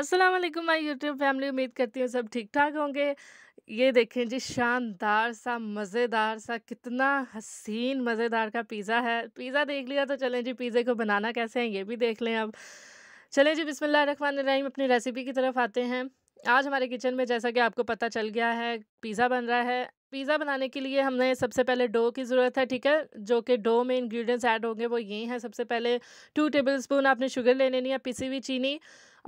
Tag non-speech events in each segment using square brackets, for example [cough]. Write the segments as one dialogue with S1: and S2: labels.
S1: अस्सलाम वालेकुम my YouTube family उम्मीद करती हूँ सब ठीक ठाक होंगे ये देखें जी शानदार सा मज़ेदार सा कितना हसीन मज़ेदार का पिज़्ज़ा है पिज़्ज़ा देख लिया तो चलें जी पिज़्ज़े को बनाना कैसे है ये भी देख लें अब चलें जी बिसमिल्ल रहीम अपनी रेसिपी की तरफ आते हैं आज हमारे किचन में जैसा कि आपको पता चल गया है पिज़्ज़ा बन रहा है पिज़्ज़ा बनाने के लिए हमने सबसे पहले डो की ज़रूरत है ठीक है जो कि डो में इंग्रेडिएंट्स ऐड होंगे वो ये हैं सबसे पहले टू टेबल स्पून आपने शुगर ले लेनी है पिसी हुई चीनी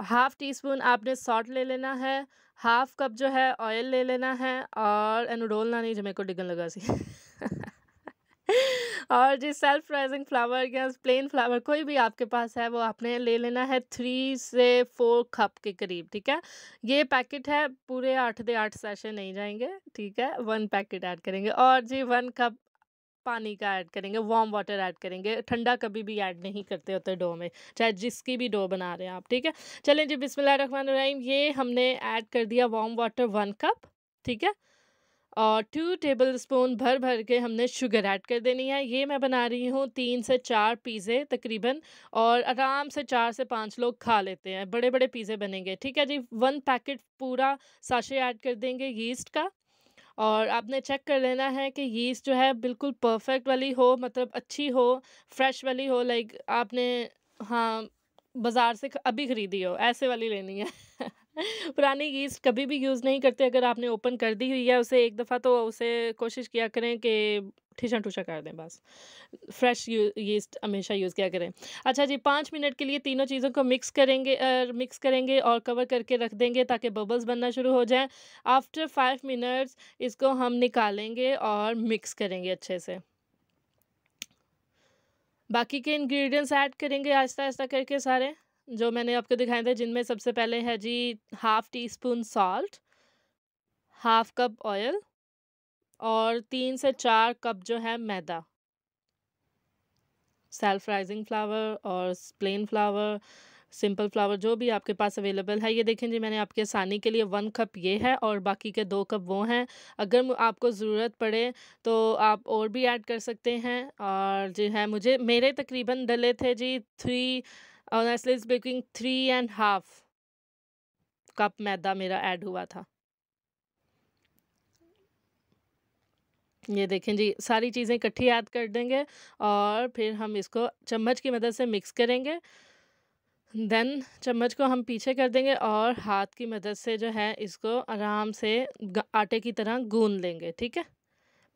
S1: हाफ़ टी स्पून आपने सॉल्ट ले लेना है हाफ़ कप जो है ऑयल ले लेना है और डोलना नहीं जो मेरे को डिगन लगा सी और जी सेल्फ राइजिंग फ्लावर या प्लेन फ्लावर कोई भी आपके पास है वो आपने ले लेना है थ्री से फोर कप के करीब ठीक है ये पैकेट है पूरे आठ दे आठ सेशन नहीं जाएंगे ठीक है वन पैकेट ऐड करेंगे और जी वन कप पानी का ऐड करेंगे वार्म वाटर ऐड करेंगे ठंडा कभी भी ऐड नहीं करते होते डो में चाहे जिसकी भी डो बना रहे हैं आप ठीक है चलें जी बिस्मिल्लाह रहीम ये हमने ऐड कर दिया वार्म वाटर वन कप ठीक है और टू टेबल स्पून भर भर के हमने शुगर ऐड कर देनी है ये मैं बना रही हूँ तीन से चार पीज़े तकरीबन और आराम से चार से पाँच लोग खा लेते हैं बड़े बड़े पिज़े बनेंगे ठीक है जी वन पैकेट पूरा साशे ऐड कर देंगे यीस्ट का और आपने चेक कर लेना है कि यीस्ट जो है बिल्कुल परफेक्ट वाली हो मतलब अच्छी हो फ्रेश वाली हो लाइक आपने हाँ बाज़ार से अभी ख़रीदी हो ऐसे वाली लेनी है [laughs] पुरानी यीस्ट कभी भी यूज़ नहीं करते अगर आपने ओपन कर दी हुई है उसे एक दफ़ा तो उसे कोशिश किया करें कि ठीछा ठूछा कर दें बस फ्रेश यीस्ट हमेशा यूज़ किया करें अच्छा जी पाँच मिनट के लिए तीनों चीज़ों को मिक्स करेंगे और मिक्स करेंगे और कवर करके रख देंगे ताकि बबल्स बनना शुरू हो जाए आफ्टर फाइव मिनट्स इसको हम निकालेंगे और मिक्स करेंगे अच्छे से बाकी के इंग्रेडिएंट्स ऐड करेंगे आहिस्ता आहिस्ता करके सारे जो मैंने आपको दिखाए थे जिनमें सबसे पहले है जी half teaspoon salt half cup oil और तीन से चार कप जो है मैदा सेल्फ राइजिंग फ्लावर और प्लेन फ्लावर सिंपल फ्लावर जो भी आपके पास अवेलेबल है ये देखें जी मैंने आपके आसानी के लिए वन कप ये है और बाकी के दो कप वो हैं अगर आपको ज़रूरत पड़े तो आप और भी ऐड कर सकते हैं और जो है मुझे मेरे तकरीबन डले थे जी three honestly speaking three and half cup मैदा मेरा ऐड हुआ था ये देखें जी सारी चीज़ें इकट्ठी ऐड कर देंगे और फिर हम इसको चम्मच की मदद से मिक्स करेंगे देन चम्मच को हम पीछे कर देंगे और हाथ की मदद से जो है इसको आराम से आटे की तरह गूंद लेंगे ठीक है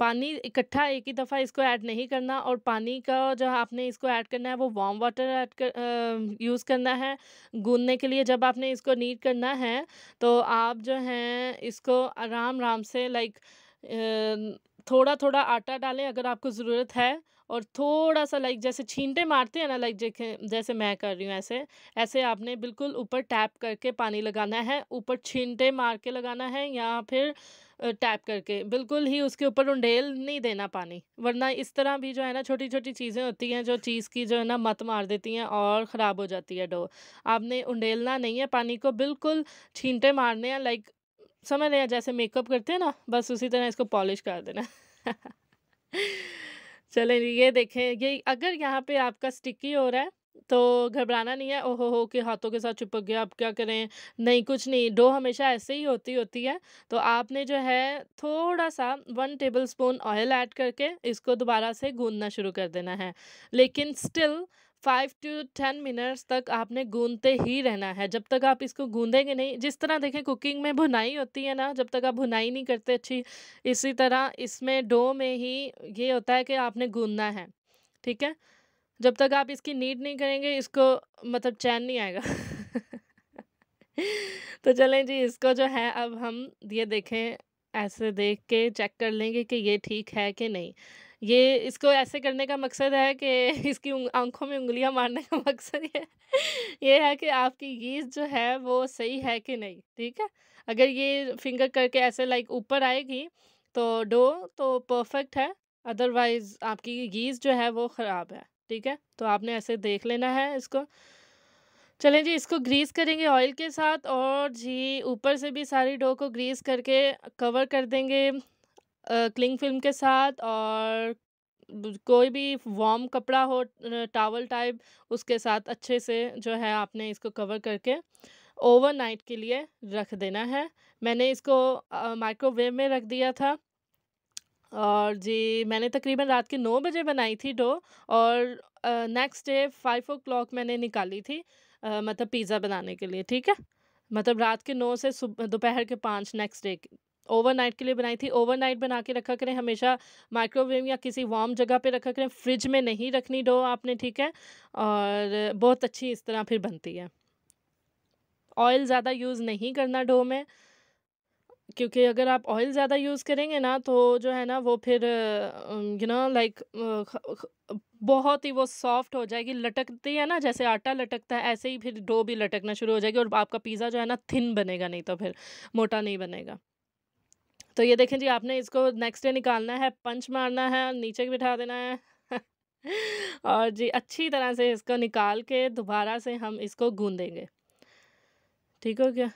S1: पानी इकट्ठा एक ही दफ़ा इसको ऐड नहीं करना और पानी का जो आपने इसको ऐड करना है वो वार्म वाटर ऐड कर यूज़ करना है गूंदने के लिए जब आपने इसको नीट करना है तो आप जो हैं इसको आराम आराम से लाइक थोड़ा थोड़ा आटा डालें अगर आपको ज़रूरत है और थोड़ा सा लाइक जैसे छींटे मारते हैं ना लाइक जैसे जैसे मैं कर रही हूँ ऐसे ऐसे आपने बिल्कुल ऊपर टैप करके पानी लगाना है ऊपर छींटे मार के लगाना है या फिर टैप करके बिल्कुल ही उसके ऊपर उंडेल नहीं देना पानी वरना इस तरह भी जो है ना छोटी छोटी चीज़ें होती हैं जो चीज़ की जो है ना मत मार देती हैं और ख़राब हो जाती है डो आपने उंडेलना नहीं है पानी को बिल्कुल छींटे मारने हैं लाइक समझ रहे हैं जैसे मेकअप करते हैं ना बस उसी तरह इसको पॉलिश कर देना [laughs] चलें ये देखें ये अगर यहाँ पे आपका स्टिकी हो रहा है तो घबराना नहीं है ओहो हो कि हाथों के साथ चिपक गया आप क्या करें नहीं कुछ नहीं डो हमेशा ऐसे ही होती होती है तो आपने जो है थोड़ा सा one tablespoon oil add करके इसको दोबारा से गूंदना शुरू कर देना है लेकिन still five to ten minutes तक आपने गूंदते ही रहना है जब तक आप इसको गूंदेंगे नहीं जिस तरह देखें कुकिंग में भुनाई होती है ना जब तक आप भुनाई नहीं करते अच्छी इसी तरह इसमें डो में ही ये होता है कि आपने गूंदना है ठीक है जब तक आप इसकी नीड नहीं करेंगे इसको मतलब चैन नहीं आएगा [laughs] तो चलें जी इसको जो है अब हम ये देखें ऐसे देख के चेक कर लेंगे कि ये ठीक है कि नहीं ये इसको ऐसे करने का मकसद है कि [laughs] इसकी आंखों में उंगलियां मारने का मकसद ये ये है कि आपकी गीज जो है वो सही है कि नहीं ठीक है अगर ये फिंगर करके ऐसे लाइक ऊपर आएगी तो डो तो परफेक्ट है अदरवाइज़ आपकी गीज जो है वो ख़राब है ठीक है तो आपने ऐसे देख लेना है इसको चलें जी इसको ग्रीस करेंगे ऑयल के साथ और जी ऊपर से भी सारी डो को ग्रीस करके कवर कर देंगे क्लिंग फिल्म के साथ और कोई भी वार्म कपड़ा हो टावल टाइप उसके साथ अच्छे से जो है आपने इसको कवर करके ओवरनाइट के लिए रख देना है मैंने इसको माइक्रोवेव में रख दिया था और जी मैंने तकरीबन रात के नौ बजे बनाई थी डो और next day five o'clock मैंने निकाली थी आ, मतलब पिज़्ज़ा बनाने के लिए ठीक है मतलब रात के नौ से सुबह दोपहर के पाँच नेक्स्ट डे ओवरनाइट के लिए बनाई थी ओवरनाइट बना के रखा करें हमेशा माइक्रोवेव या किसी वार्म जगह पे रखा करें फ्रिज में नहीं रखनी डो आपने ठीक है और बहुत अच्छी इस तरह फिर बनती है ऑयल ज़्यादा यूज़ नहीं करना डो में क्योंकि अगर आप ऑयल ज़्यादा यूज़ करेंगे ना तो जो है ना वो फिर यू नो लाइक बहुत ही वो सॉफ्ट हो जाएगी लटकती है ना जैसे आटा लटकता है ऐसे ही फिर डो भी लटकना शुरू हो जाएगी और आपका पिज़्ज़ा जो है ना थिन बनेगा नहीं तो फिर मोटा नहीं बनेगा तो ये देखें जी आपने इसको नेक्स्ट डे निकालना है पंच मारना है और नीचे बिठा देना है [laughs] और जी अच्छी तरह से इसको निकाल के दोबारा से हम इसको गूँधेंगे ठीक हो गया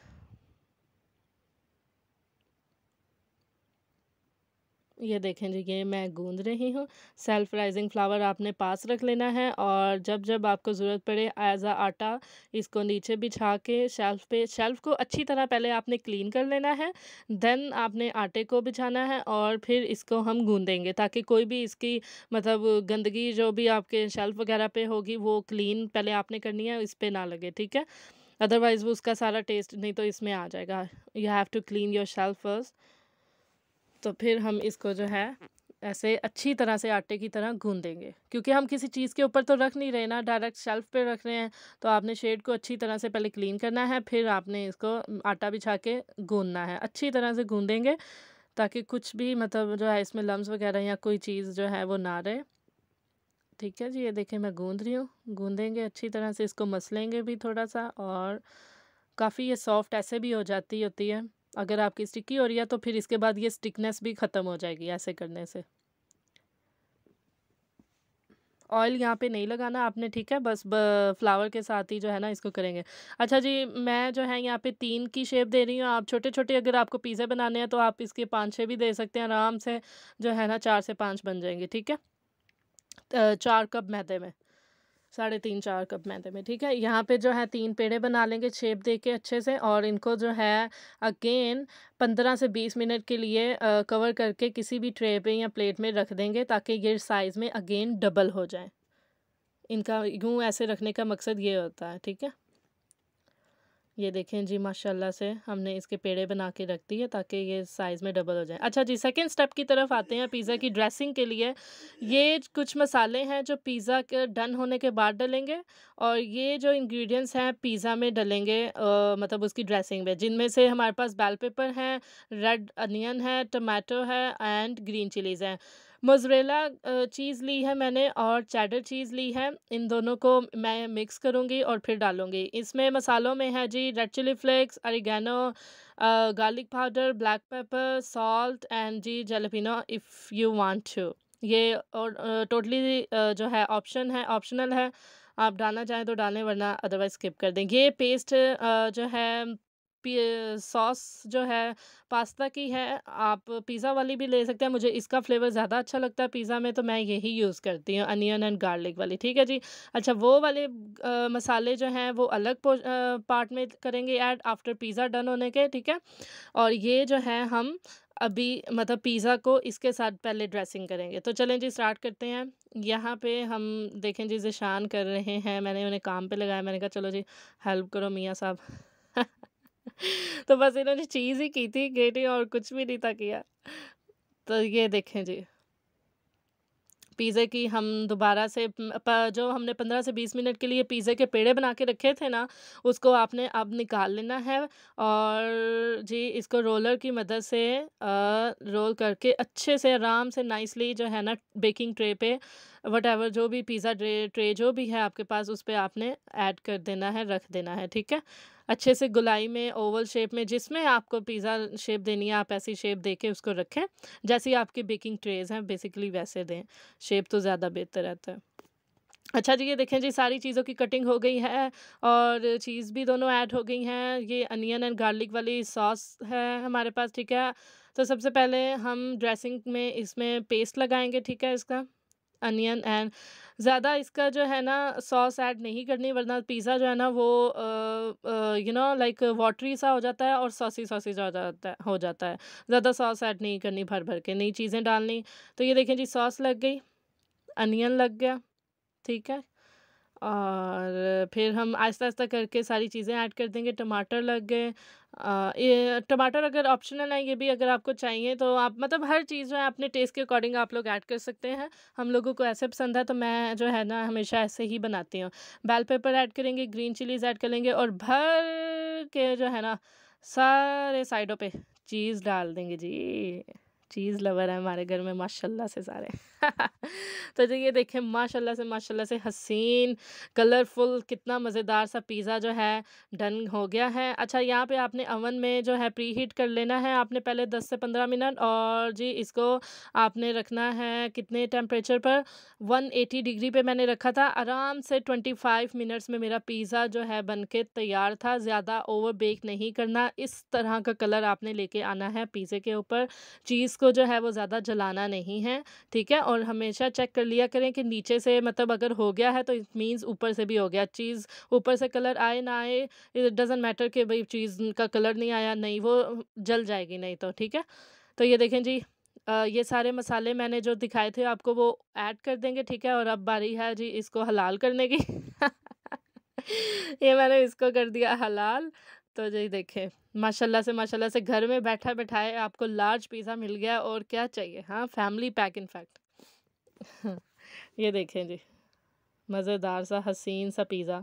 S1: ये देखें जी ये मैं गूंद रही हूँ सेल्फ राइजिंग फ्लावर आपने पास रख लेना है और जब जब आपको ज़रूरत पड़े एज आ आटा इसको नीचे बिछा के शेल्फ पे शेल्फ को अच्छी तरह पहले आपने क्लीन कर लेना है देन आपने आटे को बिछाना है और फिर इसको हम गूंदेंगे ताकि कोई भी इसकी मतलब गंदगी जो भी आपके शेल्फ वगैरह पर होगी वो क्लीन पहले आपने करनी है इस पर ना लगे ठीक है अदरवाइज़ वो उसका सारा टेस्ट नहीं तो इसमें आ जाएगा you have to clean your shelf first तो फिर हम इसको जो है ऐसे अच्छी तरह से आटे की तरह गूंद देंगे क्योंकि हम किसी चीज़ के ऊपर तो रख नहीं रहे ना डायरेक्ट शेल्फ पे रख रहे हैं तो आपने शेड को अच्छी तरह से पहले क्लीन करना है फिर आपने इसको आटा बिछा के गूंदना है अच्छी तरह से गूंदेंगे ताकि कुछ भी मतलब जो है इसमें लम्स वगैरह या कोई चीज़ जो है वो ना रहे ठीक है जी ये देखें मैं गूँध रही हूँ गूँधेंगे अच्छी तरह से इसको मसलेंगे भी थोड़ा सा और काफ़ी ये सॉफ्ट ऐसे भी हो जाती होती है अगर आपकी स्टिकी हो रही है तो फिर इसके बाद ये स्टिकनेस भी ख़त्म हो जाएगी ऐसे करने से ऑयल यहाँ पे नहीं लगाना आपने ठीक है बस फ्लावर के साथ ही जो है ना इसको करेंगे अच्छा जी मैं जो है यहाँ पे तीन की शेप दे रही हूँ आप छोटे छोटे अगर आपको पिज़्ज़े बनाने हैं तो आप इसके पाँच छः भी दे सकते हैं आराम से जो है ना चार से पाँच बन जाएंगे ठीक है चार कप मैदे में साढ़े तीन चार कप मैदे में ठीक है यहाँ पे जो है तीन पेड़े बना लेंगे शेप दे के अच्छे से और इनको जो है अगेन पंद्रह से बीस मिनट के लिए आ, कवर करके किसी भी ट्रे पे या प्लेट में रख देंगे ताकि ये साइज़ में अगेन डबल हो जाए इनका यूँ ऐसे रखने का मकसद ये होता है ठीक है ये देखें जी माशाल्लाह से हमने इसके पेड़े बना के रख दिए ताकि ये साइज़ में डबल हो जाए अच्छा जी सेकंड स्टेप की तरफ आते हैं पिज़्ज़ा की ड्रेसिंग के लिए ये कुछ मसाले हैं जो पिज़्ज़ा के डन होने के बाद डलेंगे और ये जो इंग्रेडिएंट्स हैं पिज़्ज़ा में डलेंगे आ, मतलब उसकी ड्रेसिंग में जिनमें से हमारे पास बैल पेपर हैं रेड अनियन है टमाटो है एंड ग्रीन चिलीज़ हैं मोजरेला चीज़ ली है मैंने और चैडर चीज़ ली है इन दोनों को मैं मिक्स करूँगी और फिर डालूँगी इसमें मसालों में है जी red chilli flakes oregano garlic powder black pepper salt and जी jalapeno if you want to ये और टोटली जो है ऑप्शन है ऑप्शनल है आप डालना चाहें तो डालें वरना अदरवाइज स्किप कर दें ये पेस्ट जो है सॉस जो है पास्ता की है आप पिज़्ज़ा वाली भी ले सकते हैं मुझे इसका फ्लेवर ज़्यादा अच्छा लगता है पिज़्ज़ा में तो मैं यही यूज़ करती हूँ अनियन एंड गार्लिक वाली ठीक है जी अच्छा वो वाले आ, मसाले जो हैं वो अलग आ, पार्ट में करेंगे ऐड आफ्टर पिज़्ज़ा डन होने के ठीक है और ये जो है हम अभी मतलब पिज़्ज़ा को इसके साथ पहले ड्रेसिंग करेंगे तो चलें जी स्टार्ट करते हैं यहाँ पे हम देखें जी जिशान कर रहे हैं मैंने उन्हें काम पे लगाया मैंने कहा चलो जी हेल्प करो मियाँ साहब [laughs] तो बस इन्होंने चीज़ ही की थी गेटी और कुछ भी नहीं था किया तो ये देखें जी पिज़्ज़े की हम दोबारा से जो हमने पंद्रह से बीस मिनट के लिए पिज़्ज़े के पेड़े बना के रखे थे ना उसको आपने अब निकाल लेना है और जी इसको रोलर की मदद से रोल करके अच्छे से आराम से नाइसली जो है ना बेकिंग ट्रे पे वट एवर जो भी पिज़्ज़ा ट्रे जो भी है आपके पास उस पर आपने ऐड कर देना है रख देना है ठीक है अच्छे से गुलाई में ओवल शेप में जिसमें आपको पिज़्ज़ा शेप देनी है आप ऐसी शेप दे के उसको रखें जैसी आपकी बेकिंग ट्रेज हैं बेसिकली वैसे दें शेप तो ज़्यादा बेहतर रहता है अच्छा जी ये देखें जी सारी चीज़ों की कटिंग हो गई है और चीज़ भी दोनों ऐड हो गई हैं ये अनियन एंड गार्लिक वाली सॉस है हमारे पास ठीक है तो सबसे पहले हम ड्रेसिंग में इसमें पेस्ट लगाएंगे ठीक है इसका अनियन एंड ज़्यादा इसका जो है ना सॉस ऐड नहीं करनी वरना पिज़्ज़ा जो है ना वो यू नो लाइक वाटरी सा हो जाता है और सॉसी सॉसी हो जाता है हो जाता है ज़्यादा सॉस ऐड नहीं करनी भर भर के नई चीज़ें डालनी तो ये देखें जी सॉस लग गई अनियन लग गया ठीक है और फिर हम आहिस्ता आहिस्ता करके सारी चीज़ें ऐड कर देंगे टमाटर लग गए ये टमाटर अगर ऑप्शनल है ये भी अगर आपको चाहिए तो आप मतलब हर चीज़ जो है अपने टेस्ट के अकॉर्डिंग आप लोग ऐड कर सकते हैं हम लोगों को ऐसे पसंद है तो मैं जो है ना हमेशा ऐसे ही बनाती हूँ बेल पेपर ऐड करेंगे ग्रीन चिलीज़ ऐड करेंगे और भर के जो है ना सारे साइडों पर चीज़ डाल देंगे जी चीज़ लवर है हमारे घर में माशाल्लाह से सारे [laughs] तो ये देखें माशाल्लाह से माशाल्लाह से हसीन कलरफुल कितना मज़ेदार सा पिज़्ज़ा जो है डन हो गया है अच्छा यहाँ पे आपने अवन में जो है प्री हीट कर लेना है आपने पहले 10 से 15 मिनट और जी इसको आपने रखना है कितने टेम्परेचर पर 180 डिग्री पे मैंने रखा था आराम से 25 मिनट्स में, में मेरा पिज़्ज़ा जो है बन के तैयार था ज़्यादा ओवर बेक नहीं करना इस तरह का कलर आपने लेके आना है पिज़्ज़े के ऊपर चीज़ को जो है वो ज़्यादा जलाना नहीं है ठीक है और हमेशा चेक कर लिया करें कि नीचे से मतलब अगर हो गया है तो इट मीन्स ऊपर से भी हो गया चीज़ ऊपर से कलर आए ना आए इट डजेंट मैटर कि भाई चीज़ का कलर नहीं आया नहीं वो जल जाएगी नहीं तो ठीक है तो ये देखें जी आ, ये सारे मसाले मैंने जो दिखाए थे आपको वो ऐड कर देंगे ठीक है और अब बारी है जी इसको हलाल करने की [laughs] ये मैंने इसको कर दिया हलाल तो जी देखें माशाल्लाह से माशाल्लाह से घर में बैठा बैठाए आपको लार्ज पिज़्ज़ा मिल गया और क्या चाहिए हाँ फैमिली पैक इनफैक्ट ये देखें जी मज़ेदार सा हसीन सा पिज़्ज़ा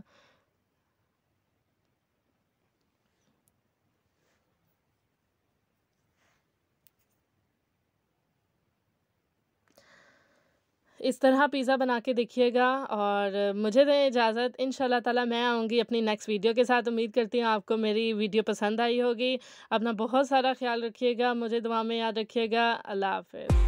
S1: इस तरह पिज़्ज़ा बना के देखिएगा और मुझे दें इजाज़त इन ताला मैं आऊँगी अपनी नेक्स्ट वीडियो के साथ उम्मीद करती हूँ आपको मेरी वीडियो पसंद आई होगी अपना बहुत सारा ख्याल रखिएगा मुझे दुआ में याद रखिएगा अल्लाह हाफ